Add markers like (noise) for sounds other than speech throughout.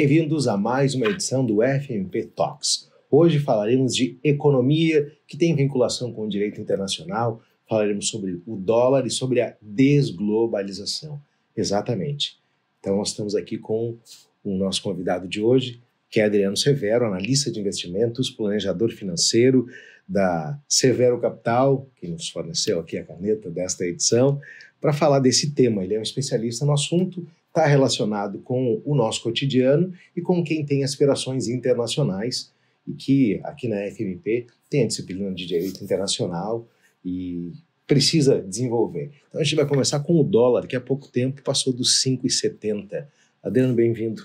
Bem-vindos a mais uma edição do FMP Talks. Hoje falaremos de economia que tem vinculação com o direito internacional, falaremos sobre o dólar e sobre a desglobalização. Exatamente. Então, nós estamos aqui com o nosso convidado de hoje, que é Adriano Severo, analista de investimentos, planejador financeiro da Severo Capital, que nos forneceu aqui a caneta desta edição, para falar desse tema. Ele é um especialista no assunto está relacionado com o nosso cotidiano e com quem tem aspirações internacionais e que aqui na FMP tem a disciplina de Direito Internacional e precisa desenvolver. Então a gente vai começar com o dólar, que há pouco tempo passou dos 5,70. Adriano, bem-vindo.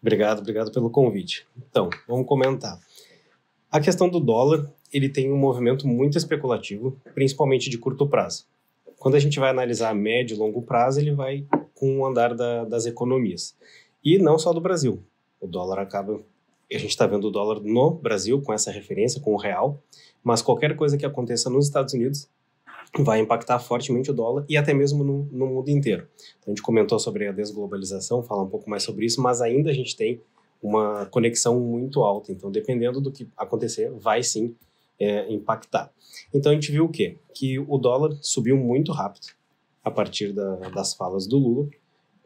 Obrigado, obrigado pelo convite. Então, vamos comentar. A questão do dólar, ele tem um movimento muito especulativo, principalmente de curto prazo. Quando a gente vai analisar médio e longo prazo, ele vai com o andar da, das economias. E não só do Brasil. O dólar acaba. A gente está vendo o dólar no Brasil com essa referência, com o real, mas qualquer coisa que aconteça nos Estados Unidos vai impactar fortemente o dólar e até mesmo no, no mundo inteiro. Então, a gente comentou sobre a desglobalização, falar um pouco mais sobre isso, mas ainda a gente tem uma conexão muito alta. Então, dependendo do que acontecer, vai sim é, impactar. Então, a gente viu o quê? Que o dólar subiu muito rápido a partir da, das falas do Lula.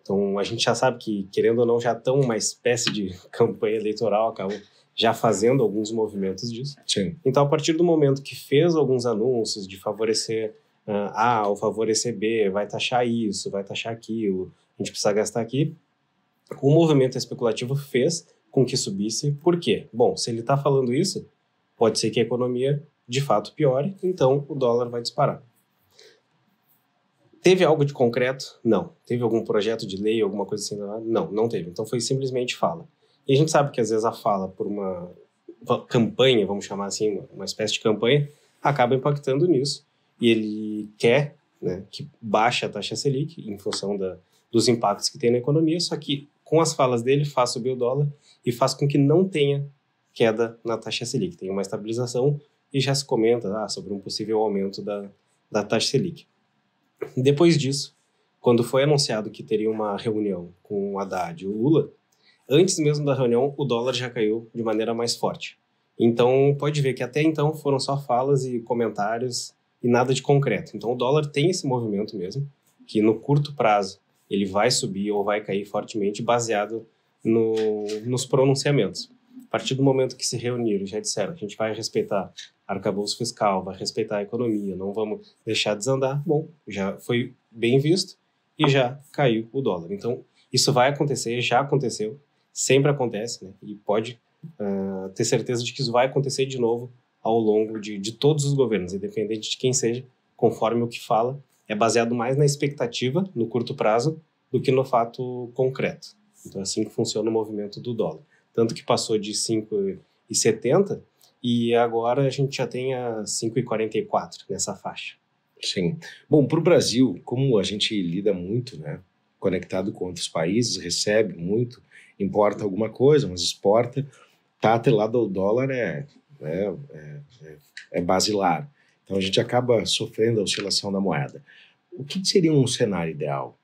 Então, a gente já sabe que, querendo ou não, já estão uma espécie de (laughs) campanha eleitoral, acabam já fazendo alguns movimentos disso. Sim. Então, a partir do momento que fez alguns anúncios de favorecer uh, A ou favorecer B, vai taxar isso, vai taxar aquilo, a gente precisa gastar aqui, o movimento especulativo fez com que subisse. Por quê? Bom, se ele está falando isso, pode ser que a economia de fato piore, então o dólar vai disparar. Teve algo de concreto? Não. Teve algum projeto de lei, alguma coisa assim? Não, não teve. Então foi simplesmente fala. E a gente sabe que às vezes a fala por uma campanha, vamos chamar assim, uma espécie de campanha, acaba impactando nisso. E ele quer né, que baixe a taxa Selic em função da, dos impactos que tem na economia, só que com as falas dele faz subir o dólar e faz com que não tenha queda na taxa Selic, tem uma estabilização e já se comenta ah, sobre um possível aumento da, da taxa Selic. Depois disso, quando foi anunciado que teria uma reunião com o Haddad e o Lula, antes mesmo da reunião, o dólar já caiu de maneira mais forte. Então, pode ver que até então foram só falas e comentários e nada de concreto. Então, o dólar tem esse movimento mesmo, que no curto prazo ele vai subir ou vai cair fortemente baseado no, nos pronunciamentos. A partir do momento que se reuniram, já disseram, a gente vai respeitar arcabouço fiscal, vai respeitar a economia, não vamos deixar desandar. Bom, já foi bem visto e já caiu o dólar. Então, isso vai acontecer, já aconteceu, sempre acontece, né? E pode uh, ter certeza de que isso vai acontecer de novo ao longo de, de todos os governos, independente de quem seja, conforme o que fala, é baseado mais na expectativa no curto prazo do que no fato concreto. Então, é assim que funciona o movimento do dólar. Tanto que passou de 5,70 e agora a gente já tem a 5,44 nessa faixa. Sim. Bom, para o Brasil, como a gente lida muito, né? Conectado com outros países, recebe muito, importa alguma coisa, mas exporta, tá atrelado ao dólar é, né, é, é, é basilar. Então a gente acaba sofrendo a oscilação da moeda. O que seria um cenário ideal?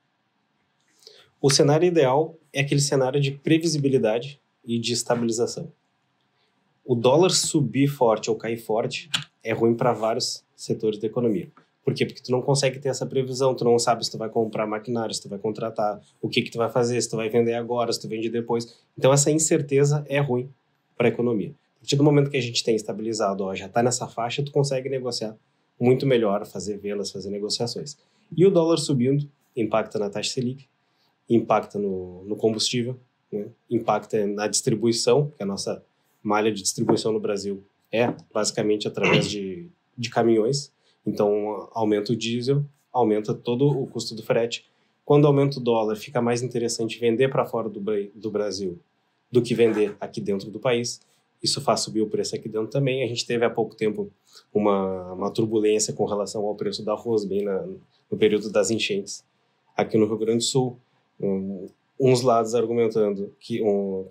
O cenário ideal é aquele cenário de previsibilidade e de estabilização o dólar subir forte ou cair forte é ruim para vários setores da economia. Por quê? Porque tu não consegue ter essa previsão, tu não sabe se tu vai comprar maquinário, se tu vai contratar, o que que tu vai fazer, se tu vai vender agora, se tu vende depois. Então essa incerteza é ruim para a economia. A partir do momento que a gente tem estabilizado, ó, já está nessa faixa, tu consegue negociar muito melhor, fazer vendas, fazer negociações. E o dólar subindo impacta na taxa Selic, impacta no, no combustível, né? impacta na distribuição, que é a nossa malha de distribuição no Brasil é basicamente através de, de caminhões. Então, aumenta o diesel, aumenta todo o custo do frete. Quando aumenta o dólar, fica mais interessante vender para fora do, do Brasil do que vender aqui dentro do país. Isso faz subir o preço aqui dentro também. A gente teve há pouco tempo uma, uma turbulência com relação ao preço do arroz, bem na, no período das enchentes aqui no Rio Grande do Sul. Um, uns lados argumentando que, um,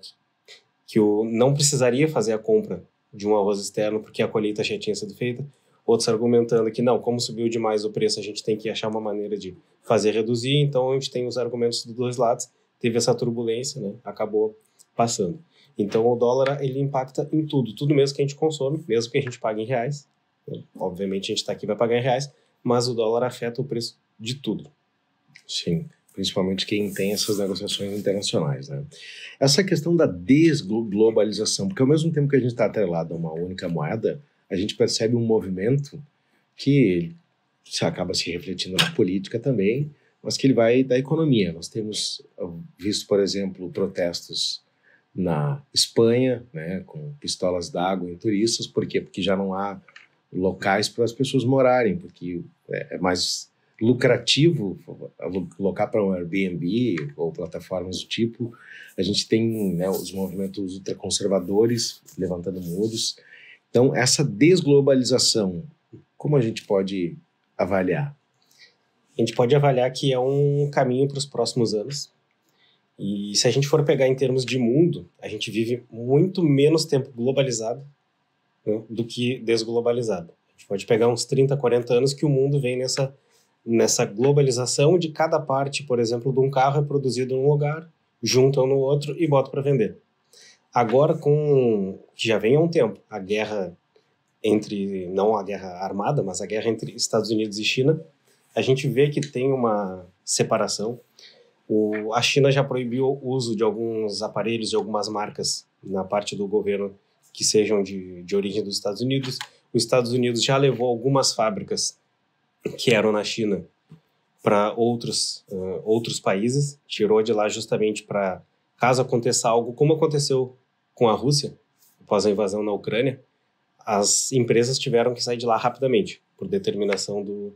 que o não precisaria fazer a compra de um arroz externo porque a colheita já tinha sido feita, outros argumentando que não, como subiu demais o preço, a gente tem que achar uma maneira de fazer reduzir, então a gente tem os argumentos dos dois lados, teve essa turbulência, né? Acabou passando. Então o dólar ele impacta em tudo, tudo mesmo que a gente consome, mesmo que a gente pague em reais. Né? Obviamente a gente está aqui vai pagar em reais, mas o dólar afeta o preço de tudo. Sim principalmente quem tem essas negociações internacionais. Né? Essa questão da desglobalização, porque ao mesmo tempo que a gente está atrelado a uma única moeda, a gente percebe um movimento que se acaba se refletindo na política também, mas que ele vai da economia. Nós temos ah, visto, por exemplo, protestos na Espanha, né, com pistolas d'água em turistas, por quê? Porque já não há locais para as pessoas morarem, porque é, é mais lucrativo, colocar para um Airbnb ou plataformas do tipo, a gente tem né, os movimentos ultraconservadores levantando muros. Então, essa desglobalização, como a gente pode avaliar? A gente pode avaliar que é um caminho para os próximos anos. E se a gente for pegar em termos de mundo, a gente vive muito menos tempo globalizado né, do que desglobalizado. A gente pode pegar uns 30, 40 anos que o mundo vem nessa nessa globalização de cada parte, por exemplo, de um carro é produzido num lugar, juntam no outro e botam para vender. Agora com que já vem há um tempo, a guerra entre não a guerra armada, mas a guerra entre Estados Unidos e China, a gente vê que tem uma separação. O, a China já proibiu o uso de alguns aparelhos de algumas marcas na parte do governo que sejam de, de origem dos Estados Unidos. Os Estados Unidos já levou algumas fábricas que eram na China para outros, uh, outros países, tirou de lá justamente para caso aconteça algo como aconteceu com a Rússia após a invasão na Ucrânia, as empresas tiveram que sair de lá rapidamente por determinação do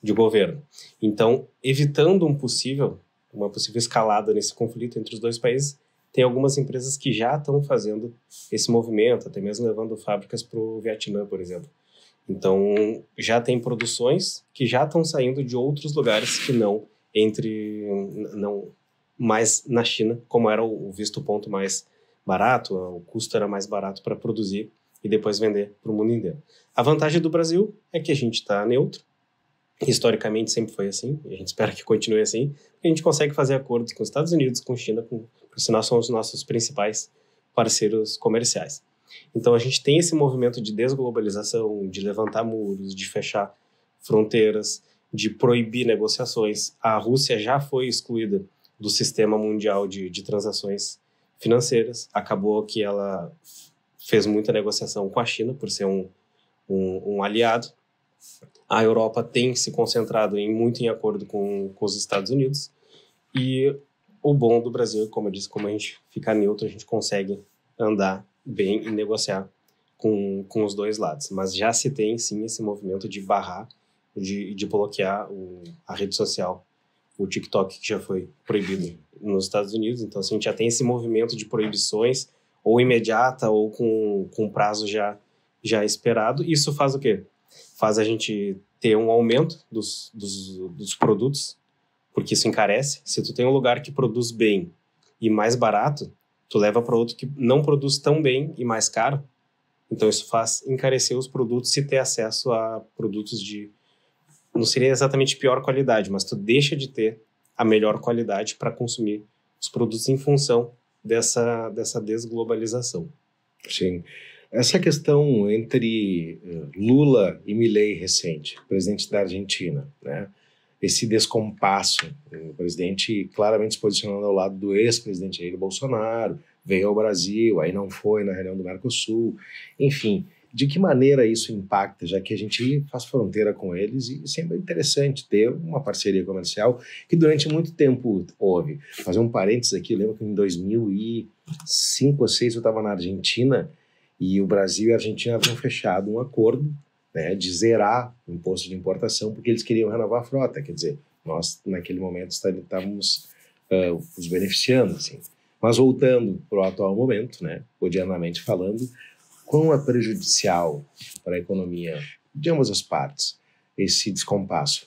de governo. Então, evitando um possível uma possível escalada nesse conflito entre os dois países, tem algumas empresas que já estão fazendo esse movimento, até mesmo levando fábricas para o Vietnã, por exemplo. Então, já tem produções que já estão saindo de outros lugares que não entre não mais na China, como era o visto ponto mais barato, o custo era mais barato para produzir e depois vender para o mundo inteiro. A vantagem do Brasil é que a gente está neutro. Historicamente sempre foi assim, e a gente espera que continue assim. A gente consegue fazer acordos com os Estados Unidos, com China, com, por sinal são os nossos principais parceiros comerciais. Então a gente tem esse movimento de desglobalização, de levantar muros, de fechar fronteiras, de proibir negociações. A Rússia já foi excluída do sistema mundial de, de transações financeiras. Acabou que ela fez muita negociação com a China por ser um, um, um aliado. A Europa tem se concentrado em muito em acordo com, com os Estados Unidos. E o bom do Brasil, como eu disse, como a gente fica neutro, a gente consegue andar bem e negociar com, com os dois lados. Mas já se tem sim esse movimento de barrar, de, de bloquear o, a rede social, o TikTok, que já foi proibido nos Estados Unidos. Então, assim, a gente já tem esse movimento de proibições, ou imediata, ou com, com prazo já, já esperado. Isso faz o quê? Faz a gente ter um aumento dos, dos, dos produtos, porque isso encarece. Se tu tem um lugar que produz bem e mais barato, Tu leva para outro que não produz tão bem e mais caro. Então isso faz encarecer os produtos e ter acesso a produtos de não seria exatamente pior qualidade, mas tu deixa de ter a melhor qualidade para consumir os produtos em função dessa dessa desglobalização. Sim. Essa questão entre eh, Lula e Milei recente, presidente da Argentina, né? esse descompasso. O presidente claramente se posicionando ao lado do ex-presidente Jair Bolsonaro, veio ao Brasil, aí não foi na reunião do Mercosul. Enfim, de que maneira isso impacta, já que a gente faz fronteira com eles e sempre é interessante ter uma parceria comercial que durante muito tempo houve. Fazer um parênteses aqui, eu lembro que em 2005 ou 2006 eu estava na Argentina e o Brasil e a Argentina haviam fechado um acordo né, de zerar o imposto de importação, porque eles queriam renovar a frota. Quer dizer, nós, naquele momento, estávamos uh, os beneficiando. Assim. Mas voltando para o atual momento, né, odianamente falando, quão é prejudicial para a economia de ambas as partes esse descompasso?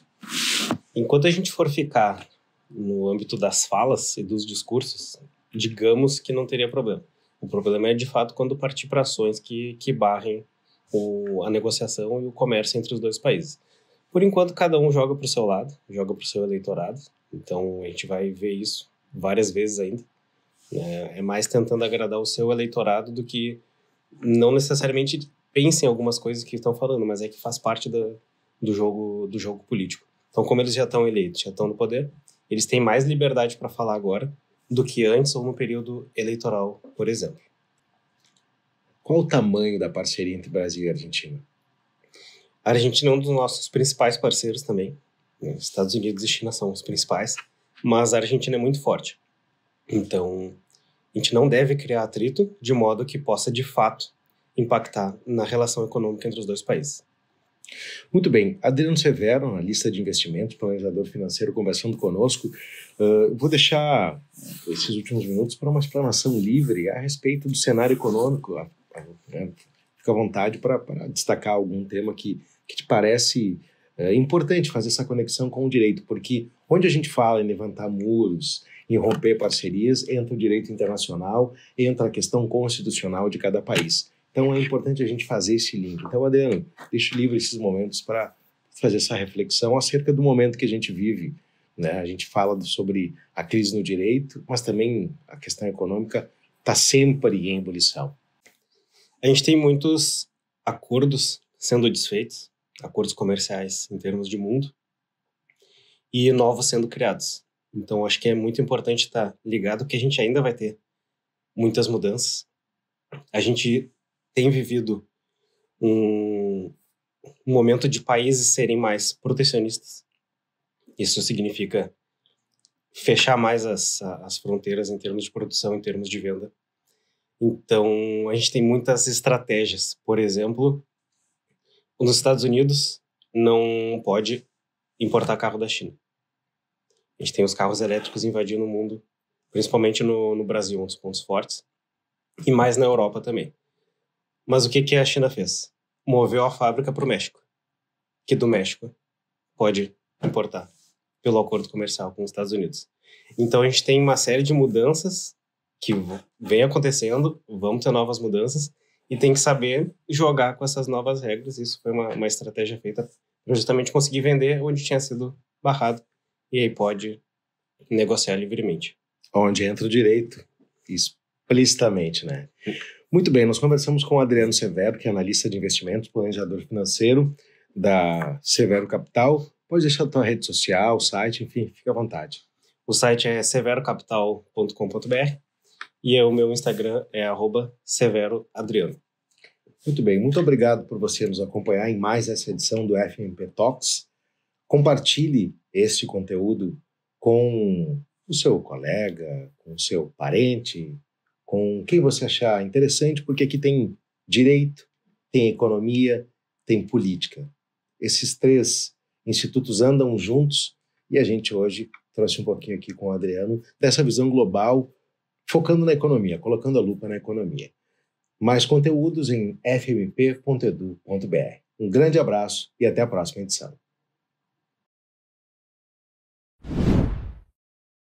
Enquanto a gente for ficar no âmbito das falas e dos discursos, digamos que não teria problema. O problema é, de fato, quando partir para ações que, que barrem o, a negociação e o comércio entre os dois países. Por enquanto, cada um joga para o seu lado, joga para o seu eleitorado, então a gente vai ver isso várias vezes ainda. É, é mais tentando agradar o seu eleitorado do que não necessariamente pensem algumas coisas que estão falando, mas é que faz parte do jogo do jogo político. Então, como eles já estão eleitos, já estão no poder, eles têm mais liberdade para falar agora do que antes ou no período eleitoral, por exemplo. Qual o tamanho da parceria entre Brasil e Argentina? A Argentina é um dos nossos principais parceiros também. Né? Estados Unidos e China são os principais, mas a Argentina é muito forte. Então, a gente não deve criar atrito de modo que possa, de fato, impactar na relação econômica entre os dois países. Muito bem, Adriano Severo, lista de investimentos, planejador financeiro, conversando conosco. Uh, vou deixar esses últimos minutos para uma explanação livre a respeito do cenário econômico é, é, fica à vontade para destacar algum tema que, que te parece é, importante fazer essa conexão com o direito, porque onde a gente fala em levantar muros, em romper parcerias, entra o direito internacional, entra a questão constitucional de cada país. Então é importante a gente fazer esse link. Então, Adriano, deixo livre esses momentos para fazer essa reflexão acerca do momento que a gente vive. Né? A gente fala do, sobre a crise no direito, mas também a questão econômica está sempre em ebulição. A gente tem muitos acordos sendo desfeitos, acordos comerciais em termos de mundo, e novos sendo criados. Então, acho que é muito importante estar ligado que a gente ainda vai ter muitas mudanças. A gente tem vivido um, um momento de países serem mais protecionistas. Isso significa fechar mais as, as fronteiras em termos de produção, em termos de venda. Então, a gente tem muitas estratégias. Por exemplo, nos Estados Unidos não pode importar carro da China. A gente tem os carros elétricos invadindo o mundo, principalmente no, no Brasil, dos pontos fortes, e mais na Europa também. Mas o que, que a China fez? Moveu a fábrica para o México, que do México pode importar pelo acordo comercial com os Estados Unidos. Então, a gente tem uma série de mudanças que vem acontecendo, vamos ter novas mudanças e tem que saber jogar com essas novas regras. Isso foi uma, uma estratégia feita para justamente conseguir vender onde tinha sido barrado e aí pode negociar livremente. Onde entra o direito, explicitamente, né? Muito bem, nós conversamos com o Adriano Severo, que é analista de investimentos, planejador financeiro da Severo Capital. Pode deixar a tua rede social, site, enfim, fica à vontade. O site é severocapital.com.br e é o meu Instagram é severoadriano. Muito bem, muito obrigado por você nos acompanhar em mais essa edição do FMP Talks. Compartilhe este conteúdo com o seu colega, com o seu parente, com quem você achar interessante, porque aqui tem direito, tem economia, tem política. Esses três institutos andam juntos e a gente hoje trouxe um pouquinho aqui com o Adriano dessa visão global focando na economia, colocando a lupa na economia. Mais conteúdos em fmp.edu.br. Um grande abraço e até a próxima edição.